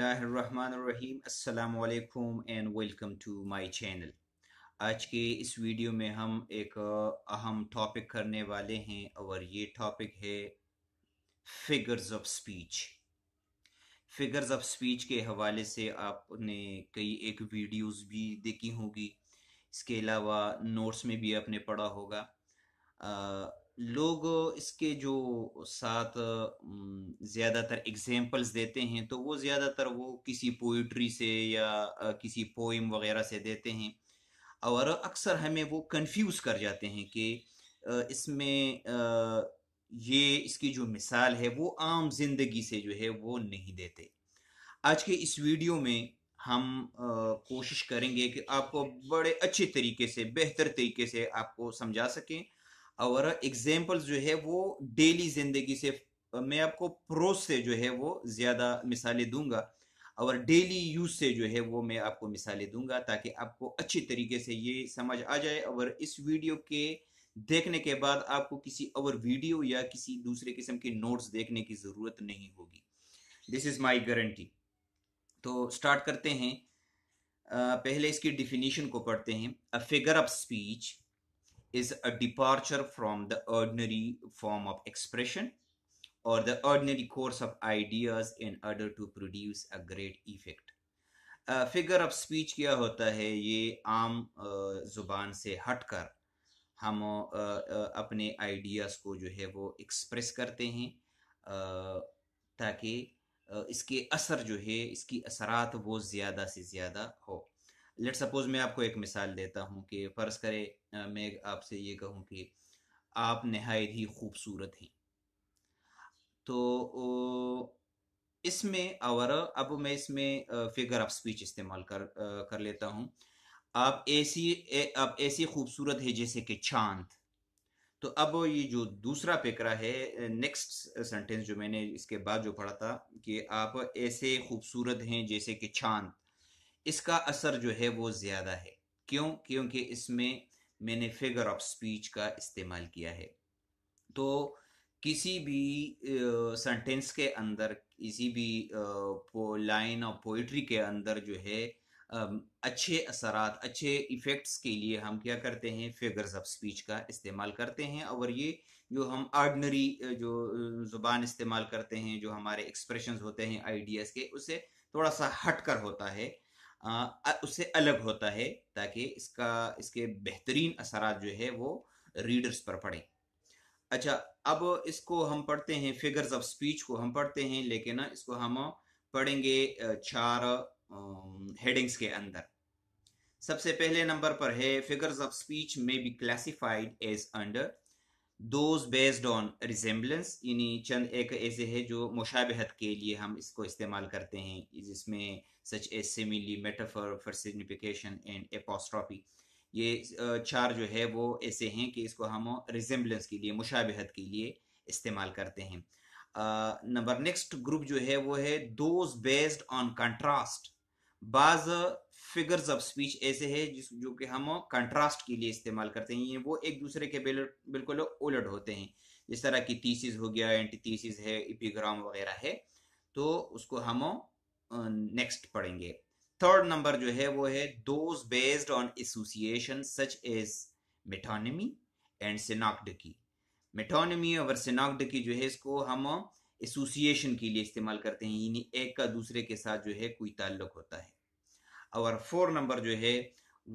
बिस्मिल्लाहिर्रहमानिर्रहीम अस्सलाम and welcome to my channel आज के इस वीडियो में हम एक अहम टॉपिक करने वाले हैं और ये टॉपिक है figures of speech figures of speech के हवाले से आपने कई एक वीडियोस भी देखी होगी इसके अलावा नोट्स में भी आपने पढ़ा होगा आ, लोग इसके जो साथ ज़्यादातर एग्जाम्पल्स देते हैं तो वो ज़्यादातर वो किसी पोइट्री से या किसी पोइम वगैरह से देते हैं और अक्सर हमें वो कंफ्यूज कर जाते हैं कि इसमें ये इसकी जो मिसाल है वो आम जिंदगी से जो है वो नहीं देते आज के इस वीडियो में हम कोशिश करेंगे कि आपको बड़े अच्छे तरीके से बेहतर तरीके से आपको समझा सकें और एग्जाम्पल्स जो है वो डेली जिंदगी से मैं आपको प्रोस से जो है वो ज्यादा मिसालें दूंगा और डेली यूज से जो है वो मैं आपको मिसालें दूंगा ताकि आपको अच्छी तरीके से ये समझ आ जाए और इस वीडियो के देखने के बाद आपको किसी और वीडियो या किसी दूसरे किस्म के नोट्स देखने की ज़रूरत नहीं होगी दिस इज़ माई गारंटी तो स्टार्ट करते हैं पहले इसकी डिफिनीशन को पढ़ते हैं a figure of speech is a departure from the ordinary form of expression or the ordinary course of ideas in order to produce a great effect. Figure of speech क्या होता है ये आम ज़ुबान से हटकर हम अपने आइडियाज़ को जो है वो एक्सप्रेस करते हैं ताकि इसके असर जो है इसकी असरात वो ज़्यादा से ज़्यादा हो लेट सपोज मैं आपको एक मिसाल देता हूँ कि फ़र्ज़ करें मैं आपसे ये कहूँ कि आप नहायत ही खूबसूरत हैं तो इसमें और अब मैं इसमें फिगर ऑफ स्पीच इस्तेमाल कर कर लेता हूँ आप ऐसी आप ऐसी खूबसूरत है जैसे कि चांद तो अब ये जो दूसरा पेकरा है नेक्स्ट सेंटेंस जो मैंने इसके बाद जो पढ़ा था कि आप ऐसे खूबसूरत हैं जैसे कि चांद इसका असर जो है वो ज़्यादा है क्यों क्योंकि इसमें मैंने फिगर ऑफ स्पीच का इस्तेमाल किया है तो किसी भी सेंटेंस के अंदर किसी भी लाइन ऑफ पोइट्री के अंदर जो है अच्छे असरात अच्छे इफ़ेक्ट्स के लिए हम क्या करते हैं फिगर्स ऑफ स्पीच का इस्तेमाल करते हैं और ये जो हम आर्डनरी जो ज़ुबान इस्तेमाल करते हैं जो हमारे एक्सप्रेशन होते हैं आइडियाज़ के उसे थोड़ा सा हट कर होता है उससे अलग होता है ताकि इसका इसके बेहतरीन असरा जो है वो रीडर्स पर पड़े अच्छा अब इसको हम पढ़ते हैं फिगर्स ऑफ स्पीच को हम पढ़ते हैं लेकिन ना इसको हम पढ़ेंगे चार हेडिंग्स के अंदर सबसे पहले नंबर पर है figures of speech may be classified as under those based on resemblance यानी चंद एक ऐसे है जो मुशाबहत के लिए हम इसको इस्तेमाल करते हैं जिसमें such a simile metaphor personification and apostrophe ये चार जो है वो ऐसे हैं कि इसको हम रिजेंबलेंस के लिए मुशाबहत के लिए इस्तेमाल करते हैं नंबर नेक्स्ट ग्रुप जो है वो है दोज बेस्ड ऑन कंट्रास्ट बाज फिगर्स ऑफ स्पीच ऐसे है जिस जो कि हम कंट्रास्ट के लिए इस्तेमाल करते हैं ये वो एक दूसरे के बिल्कुल उलट होते हैं जिस तरह की थीसिस हो गया एंटी थीसिस है इपीग्राम वगैरह है तो उसको हम नेक्स्ट पढ़ेंगे थर्ड नंबर जो है वो है those based on association such as metonymy and synecdoche की और सिनाक्ड की जो है इसको हम एसोसिएशन के लिए इस्तेमाल करते हैं यानी एक का दूसरे के साथ जो है कोई ताल्लुक होता है और फोर नंबर जो है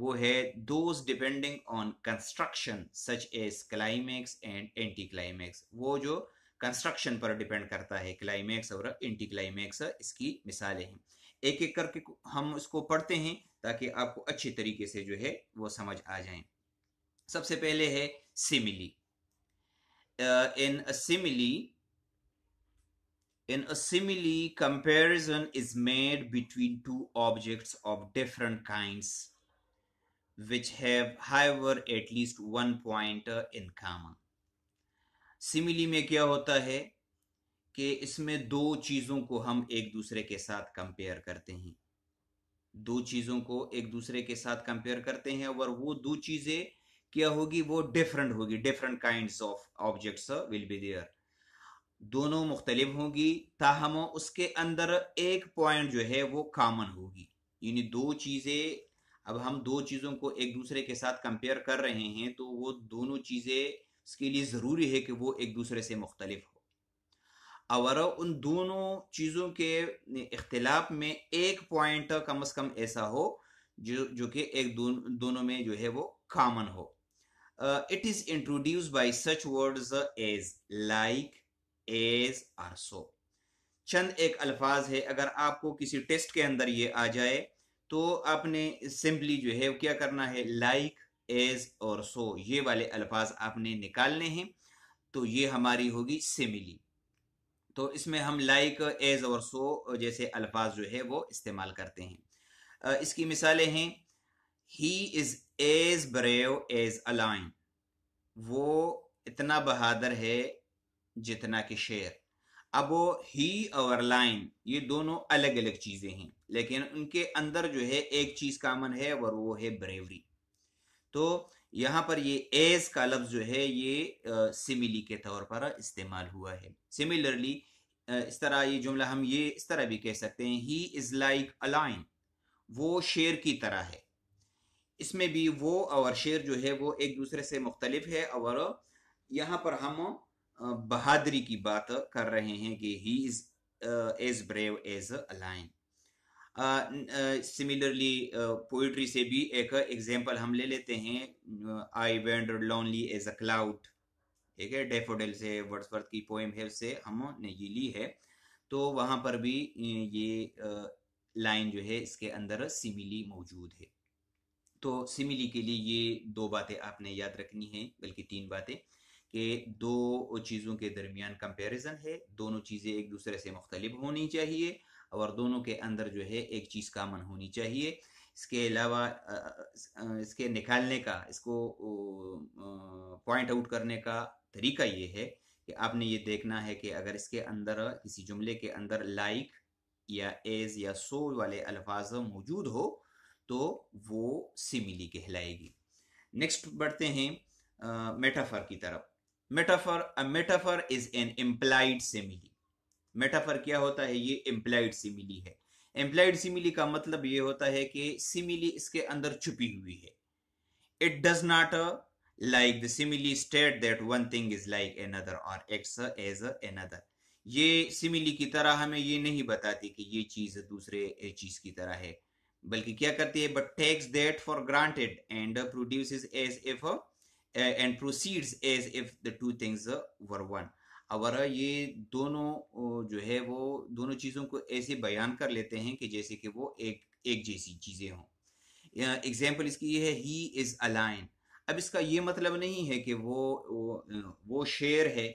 वो है those depending on construction such as climax and anticlimax वो जो कंस्ट्रक्शन पर डिपेंड करता है क्लाइमैक्स और एंटी क्लाइमैक्स इसकी मिसालें हैं एक एक करके हम उसको पढ़ते हैं ताकि आपको अच्छी तरीके से जो है वो समझ आ जाए सबसे पहले है simile in simile in simile comparison is made between two objects of different kind which have however at least one point in common simile में क्या होता है कि इसमें दो चीज़ों को हम एक दूसरे के साथ कंपेयर करते हैं दो चीज़ों को एक दूसरे के साथ कंपेयर करते हैं और वो दो चीज़ें क्या होगी वो डिफरेंट होगी different kind of objects will be there दोनों मुख्तलिफ होंगी ताहम उसके अंदर एक पॉइंट जो है वो कॉमन होगी यानी दो चीज़ें अब हम दो चीज़ों को एक दूसरे के साथ कंपेयर कर रहे हैं तो वो दोनों चीज़ें इसके लिए ज़रूरी है कि वो एक दूसरे से मुख्तलिफ हो और उन दोनों चीज़ों के इख्तलाफ में एक पॉइंट कम अज़ कम ऐसा हो जो जो कि एक दो, दोनों में जो है वो कामन हो it is introduced by such words as like as or so चंद एक अल्फाज है अगर आपको किसी टेस्ट के अंदर ये आ जाए तो आपने सिंपली जो है क्या करना है लाइक like, एज और सो ये वाले अल्फाज आपने निकालने हैं तो ये हमारी होगी सिमिली तो इसमें हम लाइक एज और सो जैसे अल्फाज जो है वो इस्तेमाल करते हैं इसकी मिसालें हैं he is as brave as a lion वो इतना बहादुर है जितना कि शेर अब वो ही और लाइन ये दोनों अलग अलग चीज़ें हैं लेकिन उनके अंदर जो है एक चीज़ कामन है और वो है ब्रेवरी तो यहाँ पर ये एज का लफ्ज जो है ये सिमिली के तौर पर इस्तेमाल हुआ है सिमिलरली इस तरह ये जुमला हम ये इस तरह भी कह सकते हैं ही इज लाइक अलाइन वो शेर की तरह है इसमें भी वो और शेर जो है वो एक दूसरे से मुख्तलिफ है और यहाँ पर हम बहादरी की बात कर रहे हैं कि he is as brave as a lion similarly poetry से भी एक एग्जाम्पल हम ले लेते हैं I wandered lonely as a cloud ठीक है डेफोडेल से वर्ड्सवर्थ की पोएम है से हमने ये ली है तो वहां पर भी ये लाइन जो है इसके अंदर सिमिली मौजूद है तो सिमिली के लिए ये दो बातें आपने याद रखनी है बल्कि तीन बातें कि दो चीज़ों के दरमियान कंपैरिजन है दोनों चीज़ें एक दूसरे से मुख्तलिफ होनी चाहिए और दोनों के अंदर जो है एक चीज़ कामन होनी चाहिए इसके अलावा इसके निकालने का इसको पॉइंट आउट करने का तरीका ये है कि आपने ये देखना है कि अगर इसके अंदर किसी जुमले के अंदर लाइक या एज या सो वाले अल्फाज मौजूद हो तो वो सिमिली कहलाएगी नेक्स्ट बढ़ते हैं मेटाफर की तरफ metaphor a metaphor is an implied simile metaphor क्या होता है ये एम्प्लाइड सिमिली है एम्प्लाइड सिमिली का मतलब ये होता है कि सिमिली इसके अंदर छुपी हुई है it does not like the simile state that one thing is like another or acts as another ये सिमिली की तरह हमें ये नहीं बताती कि ये चीज दूसरे चीज की तरह है बल्कि क्या करती है but takes that for granted and produces as if and proceeds as if the two things were one और ये दोनों जो है वो दोनों चीज़ों को ऐसे बयान कर लेते हैं कि जैसे कि वो एक एक जैसी चीज़ें हों एग्जाम्पल इसकी ये है ही इज़ अलाइन अब इसका ये मतलब नहीं है कि वो वो, वो शेर है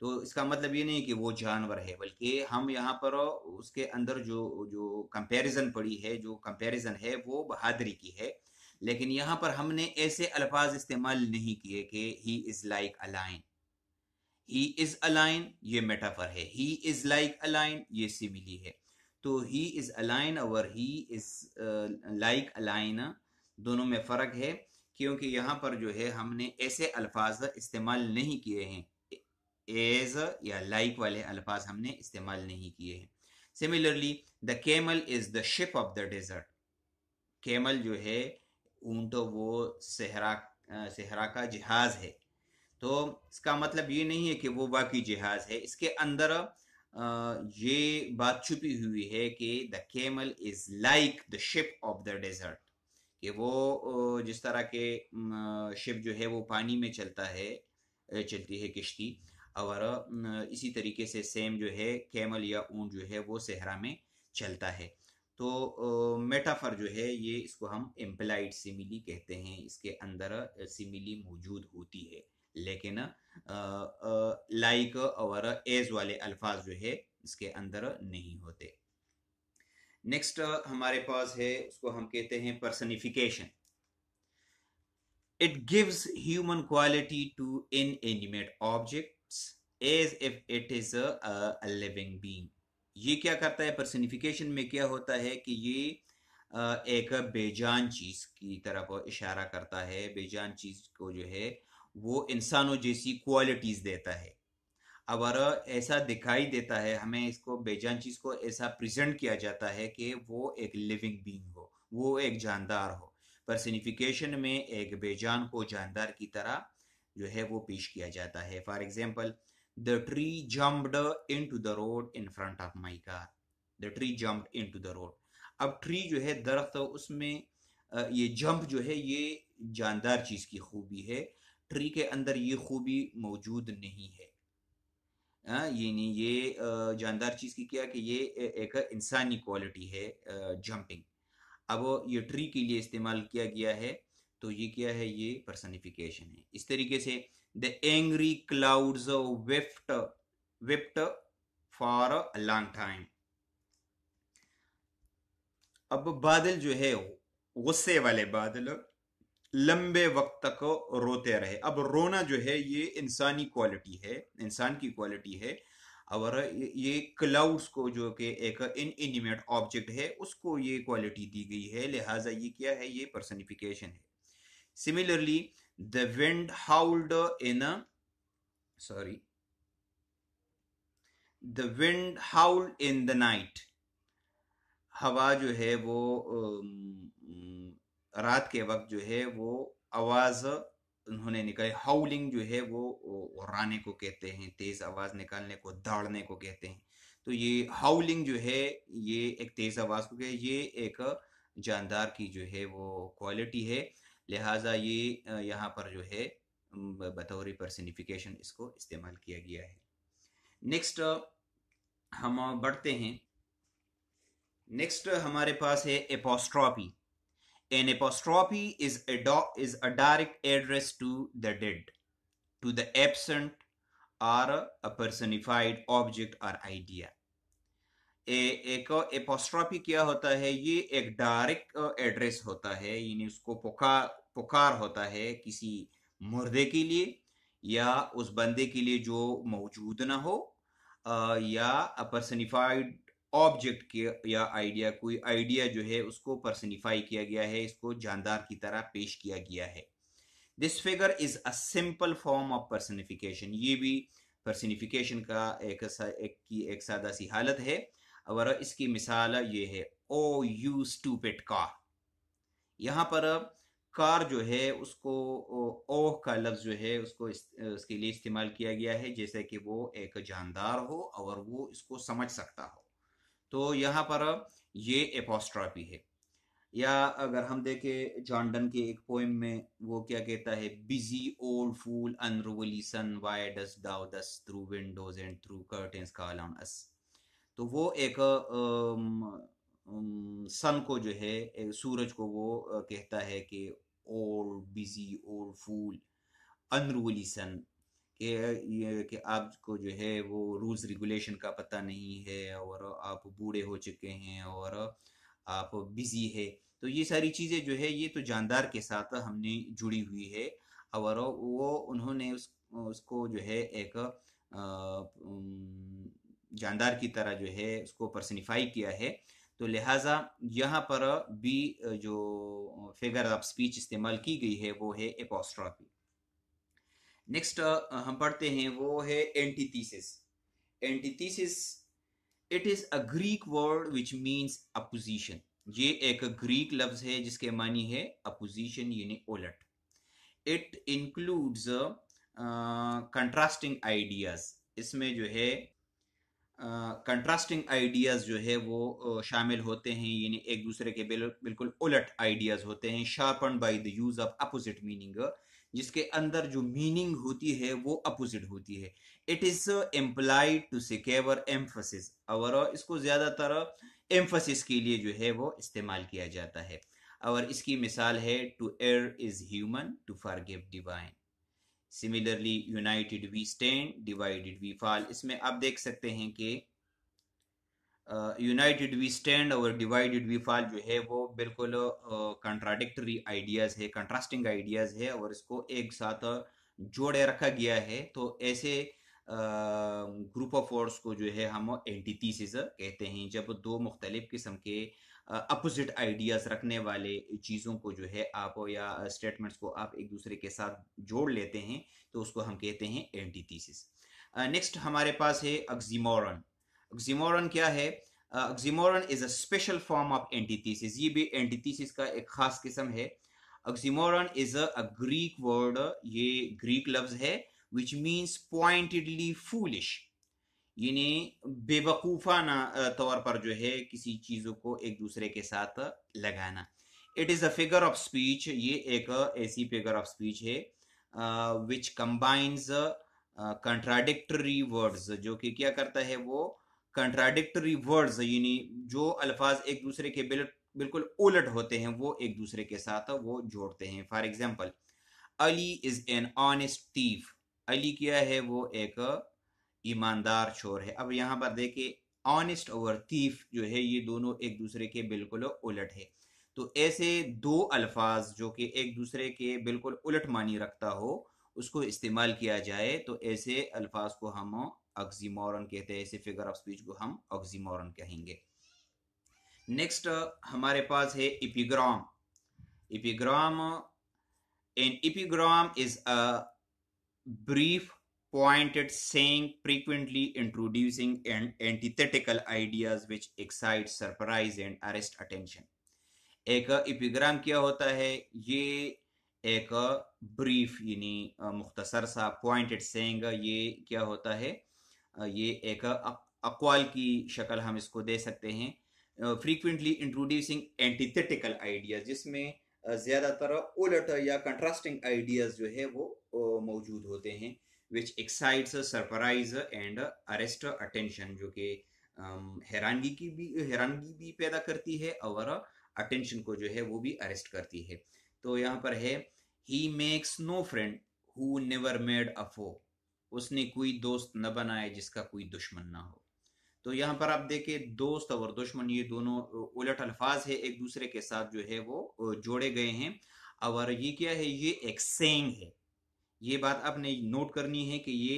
तो इसका मतलब ये नहीं कि वो जानवर है बल्कि हम यहाँ पर उसके अंदर जो जो कंपैरिजन पड़ी है जो कंपैरिजन है वो बहादरी की है लेकिन यहाँ पर हमने ऐसे अल्फाज इस्तेमाल नहीं किए कि he is like a lion he is a lion ये मेटाफर है ही इज लाइक अलाइन ये सिमिली है तो ही इज अलाइन और ही इज लाइक अलाइन दोनों में फ़र्क है क्योंकि यहाँ पर जो है हमने ऐसे अल्फाज इस्तेमाल नहीं किए हैं एज या लाइक वाले अल्फाज हमने इस्तेमाल नहीं किए हैं similarly the camel is the ship of the desert camel जो है ऊँटो तो वो सहरा uh, सहरा का जहाज है तो इसका मतलब ये नहीं है कि वो वाकई जहाज है इसके अंदर ये बात छुपी हुई है कि the camel is like the ship of the desert कि वो जिस तरह के शिप जो है वो पानी में चलता है चलती है किश्ती और इसी तरीके से सेम जो है कैमल या ऊन जो है वो सहरा में चलता है तो मेटाफर जो है ये इसको हम एम्प्लाइड सिमिली कहते हैं इसके अंदर सिमिली मौजूद होती है लेकिन लाइक और एज वाले अल्फाज जो है इसके अंदर नहीं होते नेक्स्ट हमारे पास है उसको हम कहते हैं personification it gives human quality to inanimate as as if it is a, a ये क्या करता है पर्सनिफिकेशन में क्या होता है कि ये एक बेजान चीज की तरफ इशारा करता है बेजान चीज को जो है वो इंसानों जैसी क्वालिटीज देता है अगर ऐसा दिखाई देता है हमें इसको बेजान चीज को ऐसा प्रेजेंट किया जाता है कि वो एक लिविंग बींग हो वो एक जानदार हो पर्सनिफिकेशन में एक बेजान को जानदार की तरह जो है वो पेश किया जाता है for example the tree jumped into the road in front of my car the tree jump into the road अब ट्री जो है दरख्त उसमें ये जंप जो है ये जानदार चीज़ की खूबी है ट्री के अंदर ये खूबी मौजूद नहीं है हाँ, यानी ये जानदार चीज़ की क्या कि ये एक इंसानी क्वालिटी है जंपिंग अब ये ट्री के लिए इस्तेमाल किया गया है तो ये क्या है ये पर्सनिफिकेशन है इस तरीके से the angry clouds wept wept for a long time अब बादल जो है गुस्से वाले बादल लंबे वक्त तक रोते रहे अब रोना जो है ये इंसानी क्वालिटी है इंसान की क्वालिटी है और ये क्लाउड्स को जो कि एक इन इनइनिमेट ऑब्जेक्ट है उसको ये क्वालिटी दी गई है लिहाजा ये क्या है ये पर्सनिफिकेशन है similarly the wind howled in sorry the wind howled in the night हवा जो है वो रात के वक्त जो है वो आवाज़ उन्होंने निकाली हाउलिंग जो है वो राने को कहते हैं तेज़ आवाज़ निकालने को दौड़ने को कहते हैं तो ये हाउलिंग जो है ये एक तेज़ आवाज़ को ये एक जानदार की जो है वो क्वालिटी है लिहाजा ये यहाँ पर जो है बतौर परसनिफिकेशन इसको इस्तेमाल किया गया है नेक्स्ट हम बढ़ते हैं नेक्स्ट हमारे पास है एपोस्ट्रॉपी An apostrophe is a, do, is a direct address to the dead, to the absent or a personified object or idea. ए, एक एपोस्ट्रॉफी क्या होता है ये एक डायरेक्ट एड्रेस होता है यानी उसको पुकार पुकार होता है किसी मुर्दे के लिए या उस बंदे के लिए जो मौजूद ना हो आ, या पर्सनिफाइड ऑब्जेक्ट के या आइडिया कोई आइडिया जो है उसको पर्सनिफाई किया गया है इसको जानदार की तरह पेश किया गया है this figure is a simple form of personification ये भी पर्सनिफिकेशन का एक, सा, एक की एक सादा सी हालत है और इसकी मिसाल ये है ओ यू स्टूपिड कार यहाँ पर कार जो है उसको ओह का लफ्ज जो है उसको इस, उसके लिए इस्तेमाल किया गया है जैसे कि वो एक जानदार हो और वो इसको समझ सकता हो तो यहाँ पर ये एपोस्ट्रॉपी है या अगर हम देखें जॉन्डन के एक पोइम में वो क्या कहता है busy old fool unruly sun why dost thou thus through windows and through curtains call on us तो वो एक सन को जो है सूरज को वो कहता है कि old busy old fool unruly sun कि कि आपको जो है वो रूल्स रेगुलेशन का पता नहीं है और आप बूढ़े हो चुके हैं और आप बिजी है तो ये सारी चीज़ें जो है ये तो जानदार के साथ हमने जुड़ी हुई है और वो उन्होंने उस उसको जो है एक जानदार की तरह जो है उसको पर्सनिफाई किया है तो लिहाजा यहाँ पर भी जो फिगर ऑफ स्पीच इस्तेमाल की गई है वो है एपोस्ट्रॉफी नेक्स्ट uh, uh, हम पढ़ते हैं वो है antithesis antithesis it is a Greek word which means opposition ये एक ग्रीक लफ्ज है जिसके मानी है अपोजिशन यानी उलट इट इंक्लूड्स कंट्रास्टिंग आइडियाज इसमें जो है कंट्रास्टिंग uh, आइडियाज़ जो है वो uh, शामिल होते हैं यानी एक दूसरे के बिल्कुल उलट आइडियाज़ होते हैं sharpen by the use of opposite meaning जिसके अंदर जो मीनिंग होती है वो अपोजिट होती है it is employed to secure emphasis और इसको ज़्यादातर एम्फोसिस के लिए जो है वो इस्तेमाल किया जाता है और इसकी मिसाल है to err is human to give divine similarly united we stand divided we fall इसमें आप देख सकते हैं कि यूनाइटेड वी स्टैंड और डिवाइडेड वी फॉल जो है वो बिल्कुल कंट्राडिक्टरी uh, आइडियाज़ है कंट्रास्टिंग आइडियाज़ है और इसको एक साथ uh, जोड़े रखा गया है तो ऐसे ग्रुप ऑफ वर्ड्स को जो है हम एंटीथीसिस uh, कहते हैं जब दो मुख्तलिफ किस्म के अपोजिट आइडियाज़ रखने वाले चीज़ों को जो है आप या स्टेटमेंट्स को आप एक दूसरे के साथ जोड़ लेते हैं तो उसको हम कहते हैं एंटीथीसिस नेक्स्ट uh, हमारे पास है अग्जीमोरन ऑक्सीमोरन क्या है oxymoron is a special form of antithesis ये भी एंटीथीसिस का एक खास किस्म है oxymoron is a Greek word ये ग्रीक लफ्ज है विच मीन्स पॉइंटेडली फूलिश यानी बेवकूफ़ाना uh, तौर पर जो है किसी चीज़ों को एक दूसरे के साथ लगाना it is a figure of speech ये एक ऐसी फिगर ऑफ स्पीच है विच कंबाइंस कंट्राडिक्टरी वर्ड्स जो कि क्या करता है वो कंट्राडिक्टरी वर्ड्स यानी जो अल्फाज एक दूसरे के बिल्कुल उलट होते हैं वो एक दूसरे के साथ वो जोड़ते हैं for example Ali is an honest Ali क्या है वो एक ईमानदार चोर है अब यहाँ पर देखे ऑनेस्ट और तीफ जो है ये दोनों एक दूसरे के बिल्कुल उलट है तो ऐसे दो अल्फाज जो कि एक दूसरे के बिल्कुल उलट मानी रखता हो उसको इस्तेमाल किया जाए तो ऐसे अल्फाज को हम ऑक्सीमोरन कहते हैं ऐसे फिगर ऑफ स्पीच को हम ऑक्सीमोरन कहेंगे नेक्स्ट uh, हमारे पास है epigram epigram an epigram is a brief pointed saying frequently introducing and antithetical ideas which excite surprise and arrest attention एक इपिग्राम क्या होता है ये एक ब्रीफ यानी uh, मुख्तसर सा पॉइंटेड सेंग ये क्या होता है ये एक अकवाल की शक्ल हम इसको दे सकते हैं फ्रीक्वेंटली इंट्रोड्यूसिंग एंटीथेटिकल आइडियाज जिसमें ज़्यादातर उलट या कंट्रास्टिंग आइडियाज जो है वो मौजूद होते हैं which excites surprise and arrest attention जो कि हैरानगी की भी हैरानगी भी पैदा करती है और अटेंशन को जो है वो भी अरेस्ट करती है तो यहाँ पर है he makes no friend who never made a foe उसने कोई दोस्त न बनाए जिसका कोई दुश्मन ना हो तो यहाँ पर आप देखिए दोस्त और दुश्मन ये दोनों उलट अल्फाज है एक दूसरे के साथ जो है वो जोड़े गए हैं और ये क्या है ये एक सेंग है ये बात आपने नोट करनी है कि ये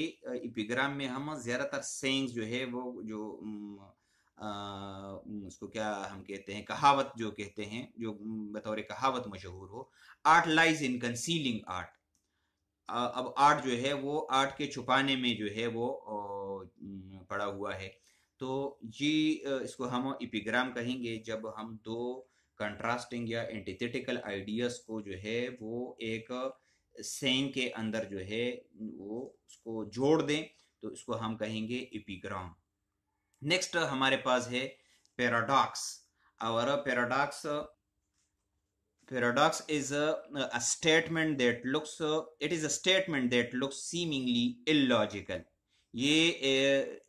इपिग्राम में हम ज्यादातर सेंग जो है वो जो आ, उसको क्या हम कहते हैं कहावत जो कहते हैं जो बतौर कहावत मशहूर हो art lies in concealing art अब आठ जो है वो आठ के छुपाने में जो है वो पड़ा हुआ है तो जी इसको हम इपिग्राम कहेंगे जब हम दो कंट्रास्टिंग या एंटीथेटिकल आइडियाज को जो है वो एक सेंग के अंदर जो है वो उसको जोड़ दें तो इसको हम कहेंगे इपिग्राम नेक्स्ट हमारे पास है पैराडॉक्स और paradox paradox is a, a statement that looks uh, it is a statement that looks seemingly illogical ये ए,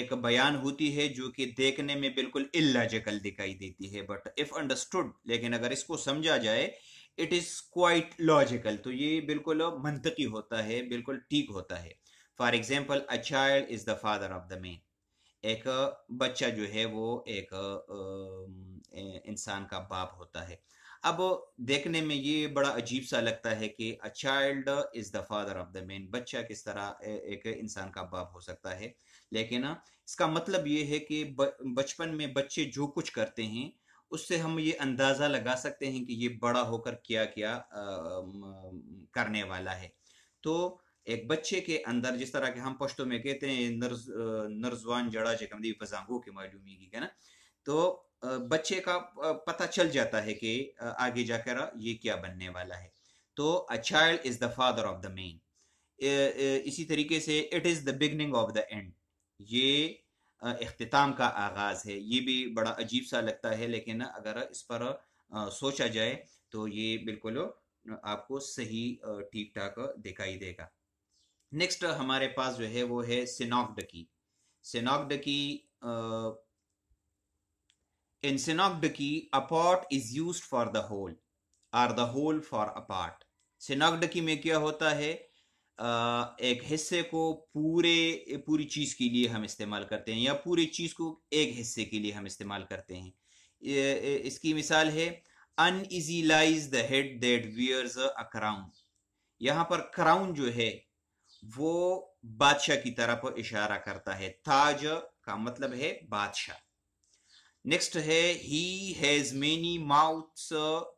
एक बयान होती है जो कि देखने में बिल्कुल इलॉजिकल दिखाई देती है बट इफ अंडरस्टूड लेकिन अगर इसको समझा जाए इट इज क्वाइट लॉजिकल तो ये बिल्कुल मंतकी होता है बिल्कुल ठीक होता है for example a child is the father of the man एक बच्चा जो है वो एक इंसान का बाप होता है अब देखने में ये बड़ा अजीब सा लगता है कि a child is the father of the man बच्चा किस तरह एक इंसान का बाप हो सकता है लेकिन इसका मतलब ये है कि बचपन में बच्चे जो कुछ करते हैं उससे हम ये अंदाजा लगा सकते हैं कि ये बड़ा होकर क्या क्या करने वाला है तो एक बच्चे के अंदर जिस तरह के हम पश्तों में कहते हैं नर्ज नर्जवान जड़ा जगह कमदी फजांगो के मालूमी की है ना तो बच्चे का पता चल जाता है कि आगे जाकर ये क्या बनने वाला है तो a child is the father of the man इसी तरीके से it is the beginning of the end ये अख्ताम का आगाज है ये भी बड़ा अजीब सा लगता है लेकिन अगर इस पर सोचा जाए तो ये बिल्कुल आपको सही ठीक ठाक दिखाई देगा नेक्स्ट हमारे पास जो है वो है सिनॉक्ड की सिनॉक्ड की In synecdoche, a part is used for the whole or the whole for a part. synecdoche में क्या होता है एक हिस्से को पूरे पूरी चीज़ के लिए हम इस्तेमाल करते हैं या पूरी चीज़ को एक हिस्से के लिए हम इस्तेमाल करते हैं इसकी मिसाल है uneasy lies the head that wears a crown यहाँ पर क्राउन जो है वो बादशाह की तरफ इशारा करता है ताज का मतलब है बादशाह नेक्स्ट है he has many mouths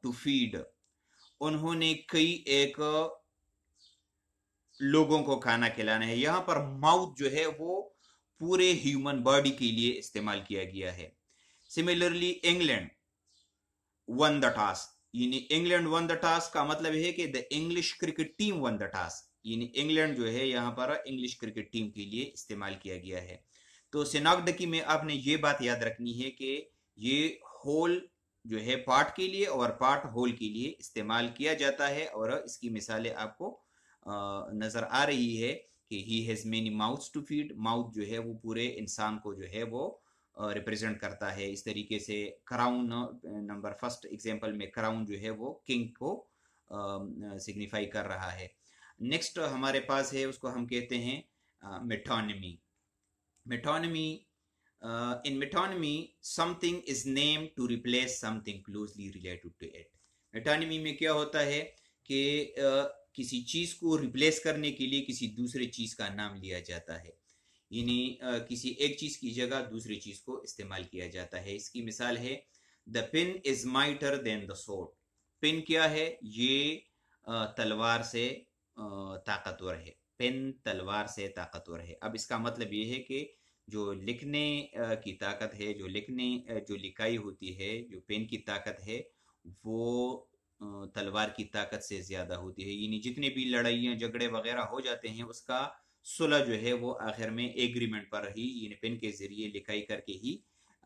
to feed उन्होंने कई एक लोगों को खाना खिलाना है यहां पर माउथ जो है वो पूरे ह्यूमन बॉडी के लिए इस्तेमाल किया गया है similarly England won the task यानी इंग्लैंड वन द टास्क का मतलब है कि the English cricket team won the task यानी इंग्लैंड जो है यहां पर इंग्लिश क्रिकेट टीम के लिए इस्तेमाल किया गया है तो सिनागडकी में आपने ये बात याद रखनी है कि ये होल जो है पार्ट के लिए और पार्ट होल के लिए इस्तेमाल किया जाता है और इसकी मिसालें आपको नजर आ रही है कि he has many mouth to feed mouth जो है वो पूरे इंसान को जो है वो रिप्रेजेंट करता है इस तरीके से क्राउन नंबर फर्स्ट एग्जाम्पल में क्राउन जो है वो किंग को सिग्निफाई कर रहा है नेक्स्ट हमारे पास है उसको हम कहते हैं metonymy metonymy uh, in metonymy something is named to replace something closely related to it metonymy में क्या होता है कि uh, किसी चीज को रिप्लेस करने के लिए किसी दूसरे चीज का नाम लिया जाता है यानी uh, किसी एक चीज की जगह दूसरी चीज को इस्तेमाल किया जाता है इसकी मिसाल है the pen is mightier than the sword pen क्या है ये uh, तलवार से uh, ताकतवर है पेन तलवार से ताकतवर है अब इसका मतलब ये है कि जो लिखने की ताकत है जो लिखने जो लिखाई होती है जो पेन की ताकत है वो तलवार की ताकत से ज्यादा होती है यानी जितने भी लड़ाइयाँ झगड़े वगैरह हो जाते हैं उसका सुलह जो है वो आखिर में एग्रीमेंट पर ही यानी पेन के जरिए लिखाई करके ही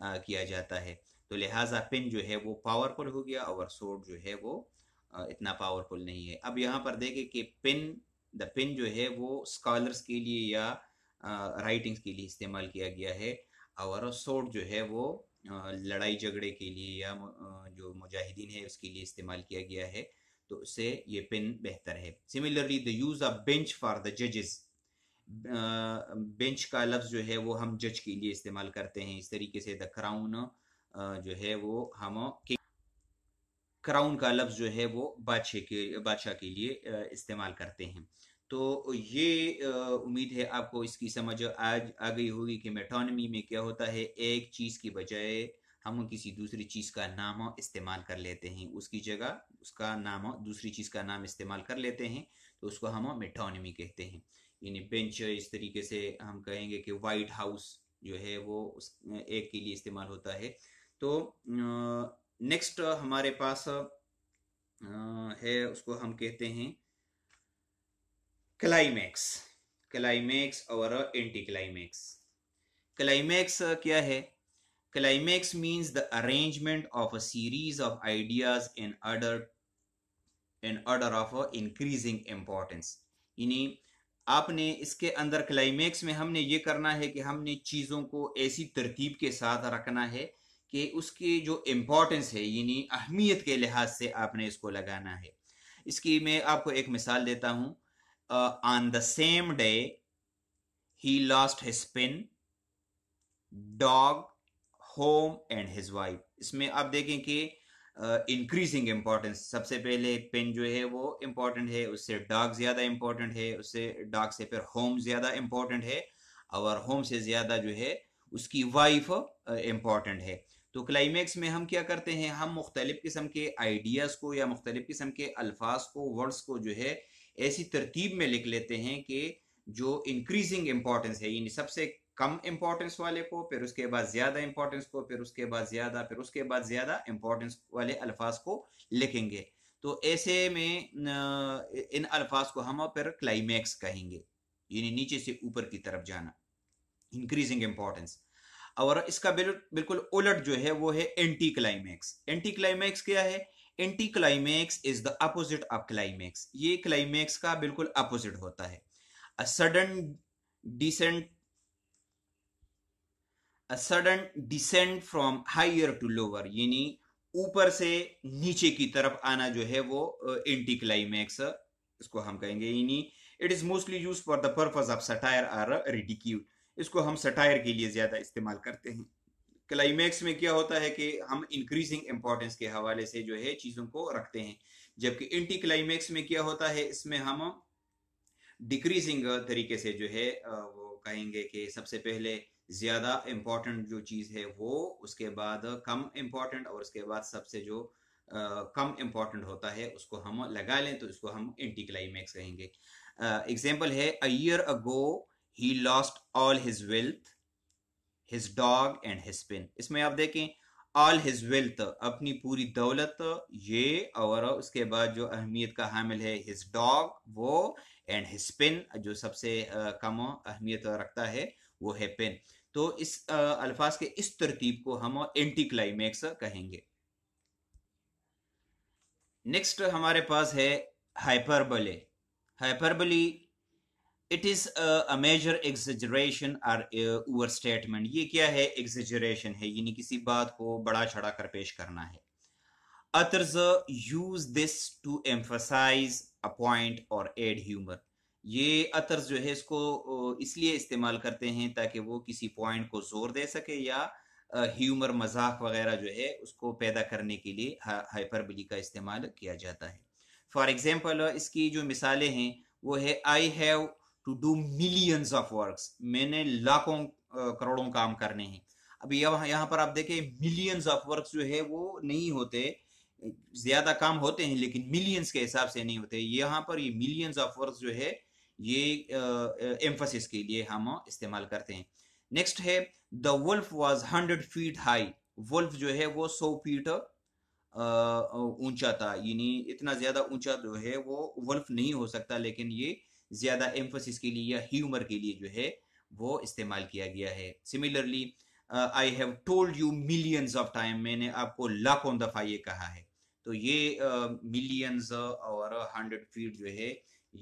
आ, किया जाता है तो लिहाजा पेन जो है वो पावरफुल हो गया और सोड जो है वो आ, इतना पावरफुल नहीं है अब यहाँ पर देखें कि पेन द पेन जो है वो स्कॉलर्स के लिए या राइटिंग्स के लिए इस्तेमाल किया गया है और सोड जो है वो लड़ाई झगड़े के लिए या जो मुजाहिदीन है उसके लिए इस्तेमाल किया गया है तो उससे ये पेन बेहतर है similarly the use of bench for the जजेस बेंच का लफ्ज जो है वो हम जज के लिए इस्तेमाल करते हैं इस तरीके से द क्राउन जो है वो हम क्राउन का लफ्ज़ जो है वो बादशाह के बादशाह के लिए इस्तेमाल करते हैं तो ये उम्मीद है आपको इसकी समझ आज आ गई होगी कि मेटोनमी में क्या होता है एक चीज़ की बजाय हम किसी दूसरी चीज़ का नाम इस्तेमाल कर लेते हैं उसकी जगह उसका नाम दूसरी चीज़ का नाम इस्तेमाल कर लेते हैं तो उसको हम मेटोनमी कहते हैं यानी बेंच इस तरीके से हम कहेंगे कि वाइट हाउस जो है वो उस एक के लिए इस्तेमाल होता है तो नेक्स्ट uh, हमारे पास uh, है उसको हम कहते हैं क्लाइमैक्स क्लाइमैक्स और एंटी क्लाइमैक्स क्लाइमैक्स क्या है climax means the arrangement of a series of ideas in order in order of increasing importance यानी आपने इसके अंदर क्लाइमैक्स में हमने ये करना है कि हमने चीज़ों को ऐसी तरतीब के साथ रखना है कि उसकी जो इम्पोर्टेंस है यानी अहमियत के लिहाज से आपने इसको लगाना है इसकी मैं आपको एक मिसाल देता हूं on the same day he lost his pen dog home and his wife इसमें आप देखें कि इंक्रीजिंग इंपॉर्टेंस सबसे पहले पिन जो है वो इंपॉर्टेंट है उससे डॉग ज़्यादा इंपॉर्टेंट है उससे डॉग से फिर होम ज़्यादा इंपॉर्टेंट है और होम से ज़्यादा जो है उसकी वाइफ इम्पोर्टेंट है तो क्लाइमैक्स में हम क्या करते हैं हम मुख्तलिफ़ किस्म के आइडियाज़ को या मुख्तलिफ़ किस्म के अल्फाज को वर्ड्स को जो है ऐसी तरतीब में लिख लेते हैं कि जो इंक्रीजिंग इंपॉर्टेंस है यानी सबसे कम इंपॉर्टेंस वाले को फिर उसके बाद ज़्यादा इंपॉर्टेंस को फिर उसके बाद ज़्यादा फिर उसके बाद ज़्यादा इंपॉर्टेंस वाले अल्फाज को लिखेंगे तो ऐसे में इन अल्फाज को हम फिर क्लाइमैक्स कहेंगे यानी नीचे से ऊपर की तरफ जाना इंक्रीजिंग इम्पोर्टेंस और इसका बिल्कुल उलट जो है वो है एंटी क्लाइमैक्स एंटी क्लाइमैक्स क्या है anticlimax is the opposite of climax ये क्लाइमैक्स का बिल्कुल अपोजिट होता है a sudden descent a sudden descent from higher to lower यानी ऊपर से नीचे की तरफ आना जो है वो एंटी क्लाइमैक्स इसको हम कहेंगे यानी it is mostly use for the purpose of satire or ridicule इसको हम सटायर के लिए ज़्यादा इस्तेमाल करते हैं क्लाइमैक्स में क्या होता है कि हम इंक्रीजिंग इम्पोर्टेंस के हवाले से जो है चीज़ों को रखते हैं जबकि एंटी क्लाइमैक्स में क्या होता है इसमें हम डिक्रीजिंग तरीके से जो है वो कहेंगे कि सबसे पहले ज़्यादा इंपॉर्टेंट जो चीज़ है वो उसके बाद कम इंपॉर्टेंट और उसके बाद सबसे जो कम इंपॉर्टेंट होता है उसको हम लगा लें तो इसको हम एंटी क्लाइमैक्स कहेंगे एग्जाम्पल uh, है a ago he lost all his wealth his dog and his pen इसमें आप देखें ऑल हिज वेल्थ अपनी पूरी दौलत ये और उसके बाद जो अहमियत का हामिल है हिज डॉग वो एंड हिज पिन जो सबसे कम अहमियत रखता है वो है पिन तो इस अल्फाज के इस तरतीब को हम एंटी क्लाइमैक्स कहेंगे नेक्स्ट हमारे पास है hyperbole hyperbole it is a major exaggeration or overstatement ये क्या है एग्जरेशन है यानी किसी बात को बड़ा छड़ा कर पेश करना है अतर्ज use this to emphasise a point और एड ह्यूमर ये अतर्ज जो है इसको uh, इसलिए इस्तेमाल करते हैं ताकि वो किसी पॉइंट को जोर दे सके या ह्यूमर uh, मजाक वगैरह जो है उसको पैदा करने के लिए हाइपरबली का इस्तेमाल किया जाता है फॉर एग्जाम्पल uh, इसकी जो मिसालें हैं वो है I have to do millions of works मैंने लाखों करोड़ों काम करने हैं अभी यह, यहाँ पर आप देखें मिलियंस ऑफ वर्क्स जो है वो नहीं होते ज्यादा काम होते हैं लेकिन मिलियंस के हिसाब से नहीं होते यहाँ पर ये मिलियंस ऑफ वर्क जो है ये एम्फोसिस के लिए हम इस्तेमाल करते हैं नेक्स्ट है the wolf was hundred feet high wolf जो है वो सौ फीट ऊंचा था यानी इतना ज्यादा ऊंचा जो है वो वुल्फ नहीं हो सकता लेकिन ये ज़्यादा एम्फोसिस के लिए या ह्यूमर के लिए जो है वो इस्तेमाल किया गया है similarly I have told you millions of time मैंने आपको लाखों दफ़ा ये कहा है तो ये मिलियंस uh, और हंड्रेड फीट जो है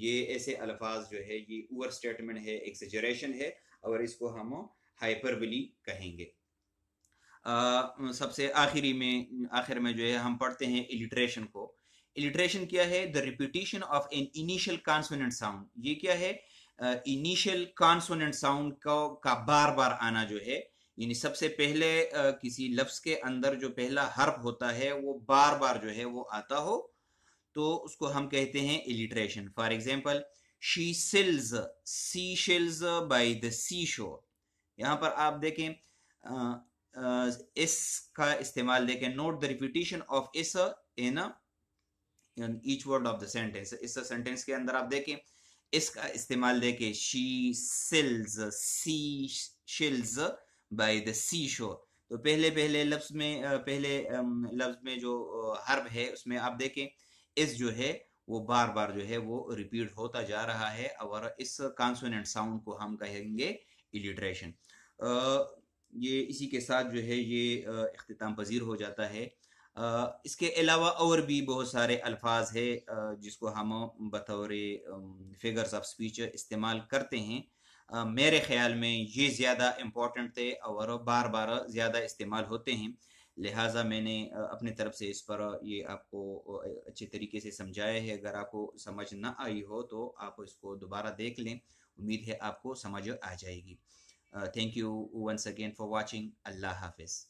ये ऐसे अल्फाज जो है ये ओवर स्टेटमेंट है एक्सेजरेशन है और इसको हम हाइपरबली कहेंगे uh, सबसे आखिरी में आखिर में जो है हम पढ़ते हैं इलिट्रेशन को इलिट्रेशन क्या है the repetition of an initial consonant sound ये क्या है इनिशियल कॉन्सोनेंट साउंड का बार बार आना जो है यानी सबसे पहले uh, किसी लफ्ज के अंदर जो पहला हर्फ होता है वो बार बार जो है वो आता हो तो उसको हम कहते हैं alliteration for example she sells sea shells by the sea shore यहां पर आप देखें uh, uh, इस का इस्तेमाल देखें note the repetition of S in each word of the sentence इस सेंटेंस के अंदर आप देखें इसका इस्तेमाल देखें she sells sea shells by the sea shore तो पहले पहले लफ्ज में पहले लफ्ज में जो हर्ब है उसमें आप देखें इस जो है वो बार बार जो है वो रिपीट होता जा रहा है और इस कॉन्सोनेंट साउंड को हम कहेंगे इलिट्रेशन ये इसी के साथ जो है ये अख्ताम पजीर हो जाता है इसके अलावा और भी बहुत सारे अल्फाज है जिसको हम बतौर फिगर्स ऑफ स्पीच इस्तेमाल करते हैं मेरे ख्याल में ये ज़्यादा इम्पोर्टेंट थे और बार बार ज़्यादा इस्तेमाल होते हैं लिहाजा मैंने अपने तरफ से इस पर ये आपको अच्छे तरीके से समझाया है अगर आपको समझ ना आई हो तो आप इसको दोबारा देख लें उम्मीद है आपको समझ आ जाएगी thank you once again for watching अल्लाह हाफिज़